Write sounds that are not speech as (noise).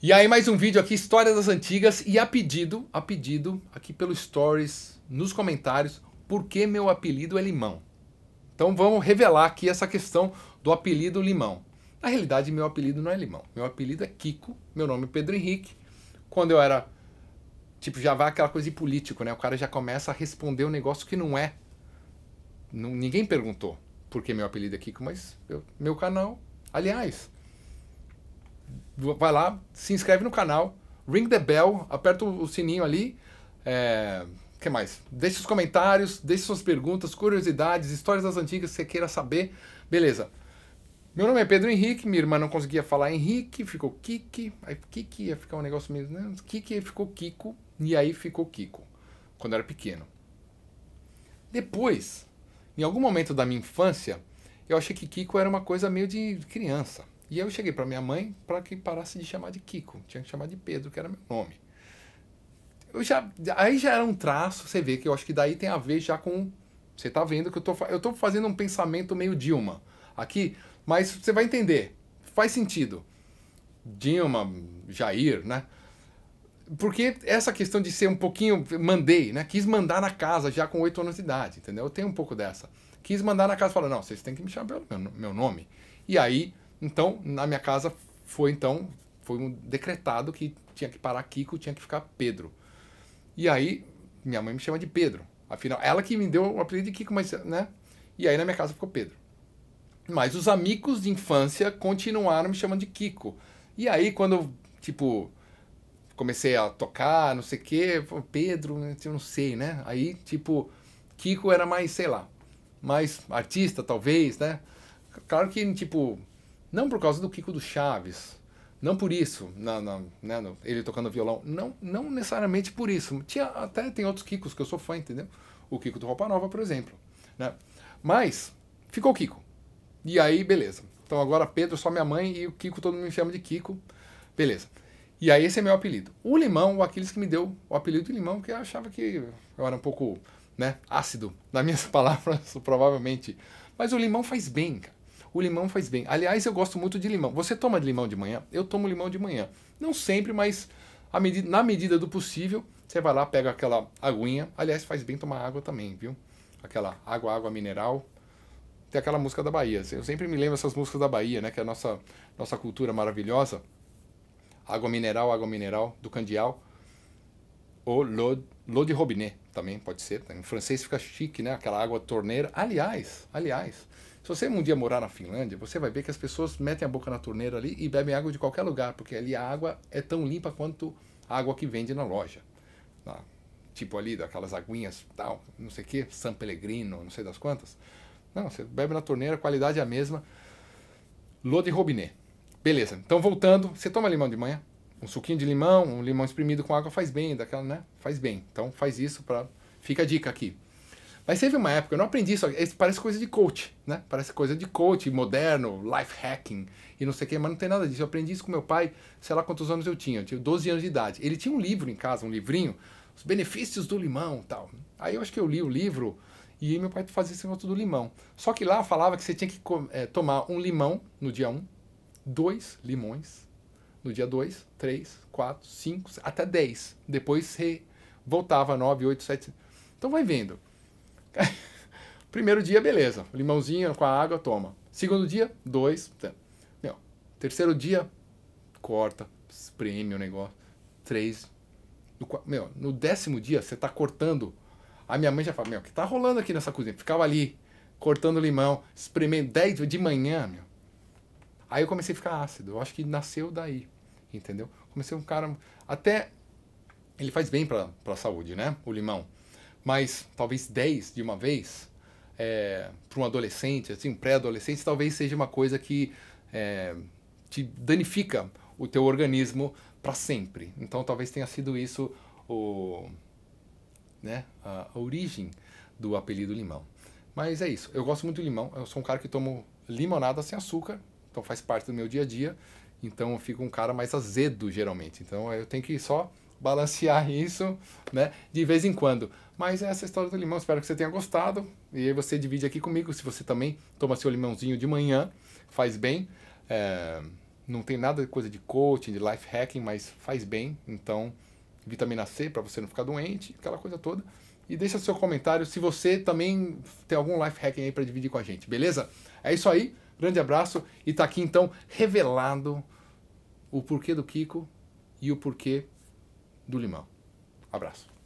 E aí mais um vídeo aqui, História das Antigas, e a pedido, a pedido, aqui pelo Stories, nos comentários, por que meu apelido é Limão? Então vamos revelar aqui essa questão do apelido Limão. Na realidade, meu apelido não é Limão, meu apelido é Kiko, meu nome é Pedro Henrique. Quando eu era, tipo, já vai aquela coisa de político, né? O cara já começa a responder um negócio que não é. ninguém perguntou por que meu apelido é Kiko, mas eu, meu canal, aliás, vai lá, se inscreve no canal, ring the bell, aperta o sininho ali. É, que mais? Deixe os comentários, deixe suas perguntas, curiosidades, histórias das antigas que você queira saber. Beleza. Meu nome é Pedro Henrique, minha irmã não conseguia falar Henrique, ficou Kiki, aí Kiki ia ficar um negócio mesmo Né? Kiki ficou Kiko, e aí ficou Kiko, quando eu era pequeno. Depois, em algum momento da minha infância, eu achei que Kiko era uma coisa meio de criança. E eu cheguei para minha mãe para que parasse de chamar de Kiko, tinha que chamar de Pedro, que era meu nome. Eu já, aí já era um traço, você vê que eu acho que daí tem a ver já com. Você tá vendo que eu tô, eu tô fazendo um pensamento meio Dilma aqui, mas você vai entender, faz sentido. Dilma, Jair, né? Porque essa questão de ser um pouquinho. Mandei, né? Quis mandar na casa já com oito anos de idade, entendeu? Eu tenho um pouco dessa. Quis mandar na casa e falar: não, vocês têm que me chamar pelo meu, meu nome. E aí então, na minha casa foi então, foi um decretado que tinha que parar Kiko, tinha que ficar Pedro. E aí, minha mãe me chama de Pedro. Afinal, ela que me deu o apelido de Kiko, mas, né? E aí na minha casa ficou Pedro. Mas os amigos de infância continuaram me chamando de Kiko. E aí, quando, tipo, comecei a tocar, não sei o quê, Pedro, né, eu não sei, né? Aí, tipo, Kiko era mais, sei lá, mais artista, talvez, né? Claro que, tipo, não por causa do Kiko do Chaves, não por isso, na na né, ele tocando violão, não, não necessariamente por isso. Tinha, até tem outros Kikos que eu sou fã, entendeu? O Kiko do Roupa Nova, por exemplo. Né? Mas, ficou o Kiko. E aí, beleza. Então agora Pedro, só minha mãe e o Kiko, todo mundo me chama de Kiko. Beleza. E aí esse é meu apelido. O Limão, o Aquiles que me deu o apelido de Limão, que eu achava que eu era um pouco né, ácido nas minhas (laughs) palavras, provavelmente. Mas o limão faz bem, cara. O limão faz bem. Aliás, eu gosto muito de limão. Você toma limão de manhã? Eu tomo limão de manhã. Não sempre, mas medida, na medida do possível, você vai lá, pega aquela aguinha. Aliás, faz bem tomar água também, viu? Aquela água, água mineral. Tem aquela música da Bahia. Eu sempre me lembro essas músicas da Bahia, né? Que é a nossa, nossa cultura maravilhosa. Água mineral, água mineral, do candial. Ou l'eau de robinet também pode ser. Em francês fica chique, né? Aquela água torneira. Aliás, aliás, se você um dia morar na Finlândia, você vai ver que as pessoas metem a boca na torneira ali e bebem água de qualquer lugar, porque ali a água é tão limpa quanto a água que vende na loja. Tá? Tipo ali, daquelas aguinhas, tal, não sei o que, San Pellegrino, não sei das quantas. Não, você bebe na torneira, a qualidade é a mesma. Lô de robinet. Beleza, então voltando, você toma limão de manhã, um suquinho de limão, um limão espremido com água faz bem, daquela, né? Faz bem. Então faz isso para fica a dica aqui. Mas teve uma época, eu não aprendi isso, parece coisa de coach, né? Parece coisa de coach moderno, life hacking e não sei o que, mas não tem nada disso. Eu aprendi isso com meu pai, sei lá quantos anos eu tinha, eu tinha 12 anos de idade. Ele tinha um livro em casa, um livrinho, Os Benefícios do Limão tal. Aí eu acho que eu li o livro e meu pai fazia esse negócio do limão. Só que lá falava que você tinha que é, tomar um limão no dia 1, um, dois limões no dia 2, 3, 4, 5, até 10. Depois você voltava 9, 8, 7. Então vai vendo Primeiro dia, beleza. Limãozinho com a água, toma. Segundo dia, dois. Meu, terceiro dia, corta, espreme o negócio. Três. No, meu, no décimo dia, você tá cortando. A minha mãe já fala, meu, o que tá rolando aqui nessa cozinha? Ficava ali, cortando limão, espremendo. Dez de manhã, meu. Aí eu comecei a ficar ácido. Eu acho que nasceu daí, entendeu? Comecei um cara... Até... Ele faz bem pra, a saúde, né? O limão. Mas talvez 10 de uma vez é, para um adolescente, assim, um pré-adolescente, talvez seja uma coisa que é, te danifica o teu organismo para sempre. Então talvez tenha sido isso o, né, a, origem do apelido limão. Mas é isso. Eu gosto muito de limão. Eu sou um cara que tomo limonada sem açúcar, então faz parte do meu dia a dia. Então eu fico um cara mais azedo geralmente. Então eu tenho que só balancear isso, né, de vez em quando. Mas é essa história do limão, espero que você tenha gostado. E aí você divide aqui comigo se você também toma seu limãozinho de manhã, faz bem. É, não tem nada de coisa de coaching, de life hacking, mas faz bem. Então, vitamina C para você não ficar doente, aquela coisa toda. E deixa seu comentário se você também tem algum life hacking aí para dividir com a gente, beleza? É isso aí. Grande abraço e tá aqui então revelado o porquê do Kiko e o porquê do limão. Abraço.